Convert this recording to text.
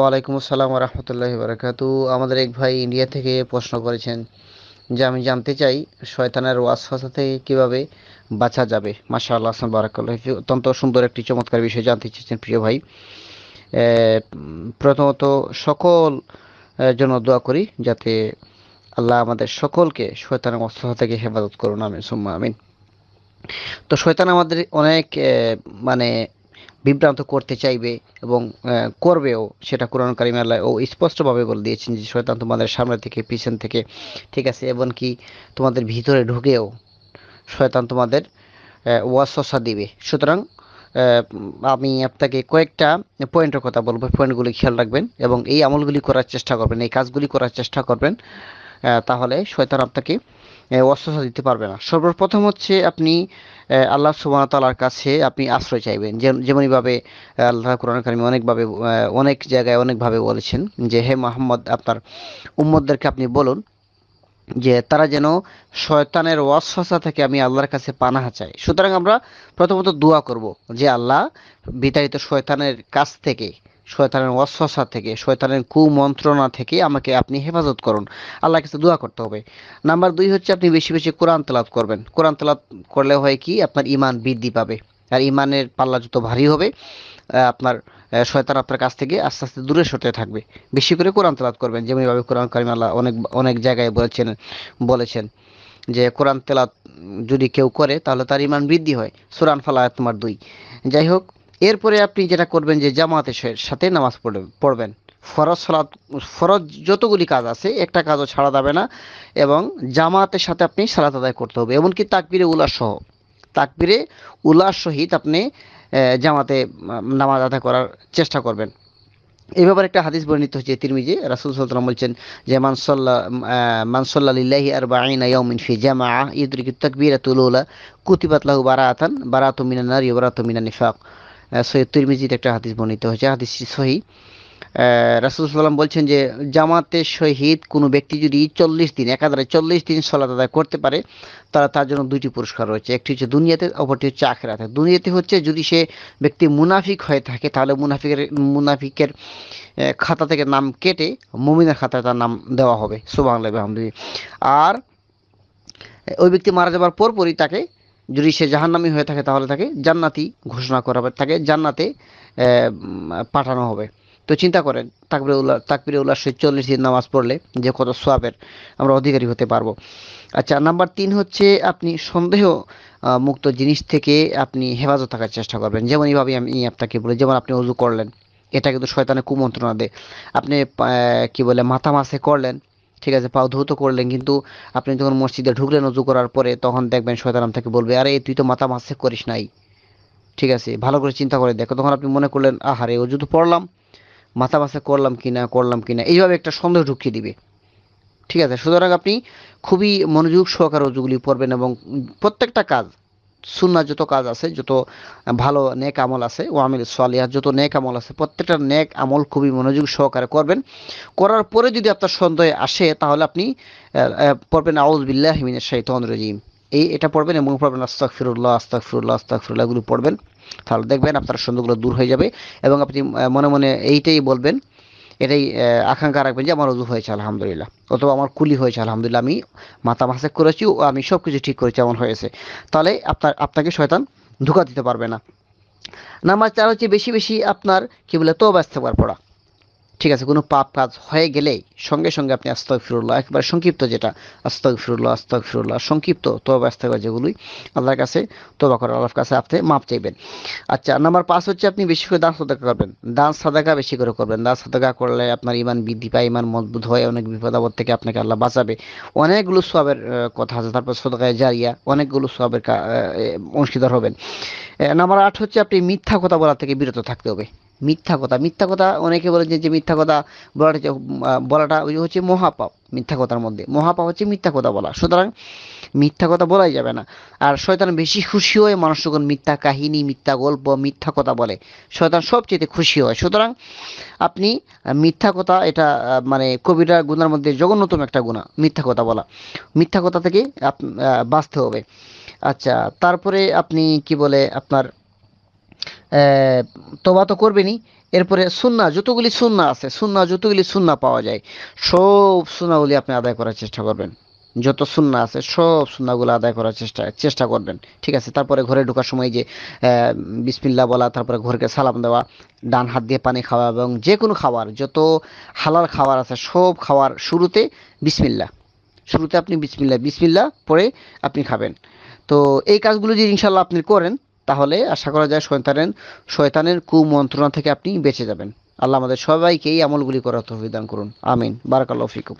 ওয়ালাইকুম আসসালাম রহমতুল্লাহ বারাকাতু আমাদের এক ভাই ইন্ডিয়া থেকে প্রশ্ন করেছেন যে আমি জানতে চাই শয়তানের ফাসা থেকে কীভাবে বাঁচা যাবে মাসা আল্লাহ আসলাম বারাকাল্লাহ অত্যন্ত সুন্দর একটি চমৎকার বিষয় জানতে চেয়েছেন প্রিয় ভাই প্রথমত সকল জন্য দোয়া করি যাতে আল্লাহ আমাদের সকলকে শয়তানের ওয়াসফাসা থেকে হেফাজত করুন আমিন সুম্মা আমিন তো শয়তান আমাদের অনেক মানে বিভ্রান্ত করতে চাইবে এবং করবেও সেটা কোরআন কারিম আল্লাহ ও স্পষ্টভাবে বলে দিয়েছেন যে শয়তান তোমাদের সামনে থেকে পিছন থেকে ঠিক আছে এমনকি তোমাদের ভিতরে ঢুকেও শয়তান তোমাদের ওয়াসা দিবে সুতরাং আমি আপনাকে কয়েকটা পয়েন্টের কথা বলবো পয়েন্টগুলি খেয়াল রাখবেন এবং এই আমলগুলি করার চেষ্টা করবেন এই কাজগুলি করার চেষ্টা করবেন তাহলে শয়তান আপনাকে অস্ত্রতা দিতে পারবে না সর্বপ্রথম হচ্ছে আপনি আল্লাহ সুবাহতালার কাছে আপনি আশ্রয় চাইবেন যেমনইভাবে আল্লাহ কোরআন কারিম অনেকভাবে অনেক জায়গায় অনেকভাবে বলেছেন যে হে মোহাম্মদ আপনার উম্মদদেরকে আপনি বলুন যে তারা যেন শয়তানের ওয়াসফাসা থেকে আমি আল্লাহর কাছে পানাহা চাই সুতরাং আমরা প্রথমত দোয়া করব যে আল্লাহ বিতাড়িত শয়তানের কাছ থেকে শয়তানের ওয়াসওয়াসা থেকে শয়তানের কুমন্ত্রণা থেকে আমাকে আপনি হেফাজত করুন আল্লাহর কাছে দোয়া করতে হবে নাম্বার দুই হচ্ছে আপনি বেশি বেশি কোরআন তালাব করবেন কোরআন তালাব করলে হয় কি আপনার ইমান বৃদ্ধি পাবে আর ইমানের পাল্লা যত ভারী হবে আপনার শয়তান আপনার কাছ থেকে আস্তে আস্তে দূরে সরতে থাকবে বেশি করে কোরআন তালাব করবেন যেমনভাবে কোরআন করিম আল্লাহ অনেক অনেক জায়গায় বলেছেন বলেছেন যে কোরআন তেলাত যদি কেউ করে তাহলে তার ইমান বৃদ্ধি হয় সুরান ফালা তোমার দুই যাই হোক এরপরে আপনি যেটা করবেন যে জামাতের সাথে নামাজ পড়বেন ফরজ সালাত ফরজ যতগুলি কাজ আছে একটা কাজও ছাড়া যাবে না এবং জামাতের সাথে আপনি সালাত আদায় করতে হবে এমনকি তাকবিরে উলার সহ তাকবিরে উলার সহিত আপনি জামাতে নামাজ আদায় করার চেষ্টা করবেন এ ব্যাপারে একটা হাদিস বর্ণিত হচ্ছে তিরমিজে রাসুল সাল্লাম বলছেন যে মানসল্লা মানসল্লা লিল্লাহি আর বাঈনা ইয়াউমিন ফি জামা ইদরিকি তাকবিরাতুল উলা কুতিবাত লাহু বারাআতান বারাআতু মিনান নার ওয়া বারাআতু মিনান নিফাক সৈয়দ তিরমিজির একটা হাদিস বর্ণিত হয়েছে হাদিস সহি রাসুলসাল্লাম বলছেন যে জামাতে শহীদ কোনো ব্যক্তি যদি চল্লিশ দিন একাধারে চল্লিশ দিন সলাত আদায় করতে পারে তারা তার জন্য দুটি পুরস্কার রয়েছে একটি হচ্ছে দুনিয়াতে অপরটি হচ্ছে আখেরাতে দুনিয়াতে হচ্ছে যদি সে ব্যক্তি মুনাফিক হয়ে থাকে তাহলে মুনাফিকের মুনাফিকের খাতা থেকে নাম কেটে মমিনার খাতায় তার নাম দেওয়া হবে সুবাংলা আহমদি আর ওই ব্যক্তি মারা যাবার পরপরই তাকে যদি সে জাহান্নামি হয়ে থাকে তাহলে তাকে জান্নাতি ঘোষণা করা হবে তাকে জান্নাতে পাঠানো হবে তো চিন্তা করেন তাকবির উল্লাহ তাকবির উল্লাহ চল্লিশ দিন নামাজ পড়লে যে কত সোয়াবের আমরা অধিকারী হতে পারবো আচ্ছা নাম্বার তিন হচ্ছে আপনি সন্দেহ মুক্ত জিনিস থেকে আপনি হেফাজত থাকার চেষ্টা করবেন যেমন এইভাবে আমি আপনাকে বলি যেমন আপনি অজু করলেন এটা কিন্তু শয়তানে কুমন্ত্রণা দেয় আপনি কি বলে মাথা মাসে করলেন ঠিক আছে পাও ধৌত করলেন কিন্তু আপনি যখন মসজিদে ঢুকলেন অজু করার পরে তখন দেখবেন শয়তান আপনাকে বলবে আরে তুই তো মাথা মাসে করিস নাই ঠিক আছে ভালো করে চিন্তা করে দেখো তখন আপনি মনে করলেন আহারে অজু তো পড়লাম মাথা মাসে করলাম কি না করলাম কি না এইভাবে একটা সন্দেহ ঢুকিয়ে দিবে ঠিক আছে সুতরাং আপনি খুবই মনোযোগ সহকারে অজুগুলি পড়বেন এবং প্রত্যেকটা কাজ সুন্না যত কাজ আছে যত ভালো নেক আমল আছে ও আমিল সালিয়া যত নেক আমল আছে প্রত্যেকটা নেক আমল খুবই মনোযোগ সহকারে করবেন করার পরে যদি আপনার সন্দেহ আসে তাহলে আপনি পড়বেন আউজ বিল্লাহ হিমিনের শাহিদ রজিম এই এটা পড়বেন এবং পড়বেন আস্তাক ফিরুল্লাহ আস্তাক ফিরুল্লাহ আস্তাক ফিরুল্লাহগুলো পড়বেন তাহলে দেখবেন আপনার সন্দেহগুলো দূর হয়ে যাবে এবং আপনি মনে মনে এইটাই বলবেন এটাই আকাঙ্ক্ষা রাখবেন যে আমার উজু হয়েছে আলহামদুলিল্লাহ অথবা আমার কুলি হয়েছে আলহামদুলিল্লাহ আমি মাথা মাসে করেছি ও আমি সব কিছু ঠিক করেছি এমন হয়েছে তাহলে আপনার আপনাকে শয়তান ধোকা দিতে পারবে না নামাজ তার হচ্ছে বেশি বেশি আপনার কি বলে তো ব্যস্ত পড়া ঠিক আছে কোনো পাপ কাজ হয়ে গেলে সঙ্গে সঙ্গে আপনি আস্তক ফিরুল্লাহ একবার সংক্ষিপ্ত যেটা আস্তক ফিরুল্লাহ আস্তক ফিরুল্লাহ সংক্ষিপ্ত তবা আস্তাকর যেগুলোই আল্লাহর কাছে তোবা করার আল্লাহর কাছে আপনি মাপ চাইবেন আচ্ছা নাম্বার পাঁচ হচ্ছে আপনি বেশি করে দাঁত সাদাকা করবেন দাঁত সাদাকা বেশি করে করবেন দাঁত সাদাকা করলে আপনার ইমান বৃদ্ধি পায় ইমান মজবুত হয় অনেক বিপদ আপদ থেকে আপনাকে আল্লাহ বাঁচাবে অনেকগুলো সবের কথা আছে তারপর সদকায় জারিয়া অনেকগুলো সবের অংশীদার হবেন নাম্বার আট হচ্ছে আপনি মিথ্যা কথা বলা থেকে বিরত থাকতে হবে মিথ্যা কথা মিথ্যা কথা অনেকে বলেছেন যে মিথ্যা কথা বলাটা বলাটা ওই হচ্ছে মহাপাপ মিথ্যা কথার মধ্যে মহাপাপ হচ্ছে মিথ্যা কথা বলা সুতরাং মিথ্যা কথা বলাই যাবে না আর শয়তান বেশি খুশি হয় মানুষ যখন মিথ্যা কাহিনী মিথ্যা গল্প মিথ্যা কথা বলে শয়তান সবচেয়ে খুশি হয় সুতরাং আপনি মিথ্যা কথা এটা মানে কবিরা গুণার মধ্যে জঘন্যতম একটা গুণা মিথ্যা কথা বলা মিথ্যা কথা থেকে বাঁচতে হবে আচ্ছা তারপরে আপনি কি বলে আপনার তোবা তো করবেনি এরপরে সুন্না যতগুলি সুন্না আছে সুন্না যতগুলি সুন্না পাওয়া যায় সব সুন্নাগুলি আপনি আদায় করার চেষ্টা করবেন যত সুন্না আছে সব সুন্নাগুলো আদায় করার চেষ্টা চেষ্টা করবেন ঠিক আছে তারপরে ঘরে ঢোকার সময় যে বিসমিল্লা বলা তারপরে ঘরকে সালাম দেওয়া ডান হাত দিয়ে পানি খাওয়া এবং যে কোনো খাবার যত হালাল খাবার আছে সব খাওয়ার শুরুতে বিসমিল্লা শুরুতে আপনি বিসমিল্লা বিসমিল্লা পরে আপনি খাবেন তো এই কাজগুলো যদি ইনশাল্লাহ আপনি করেন তাহলে আশা করা যায় শয়তানের শয়তানের কুমন্ত্রণা থেকে আপনি বেঁচে যাবেন আল্লাহ আমাদের সবাইকে এই আমলগুলি করার তৌফিক দান করুন আমিন বারাকাল্লাহ ফিকুম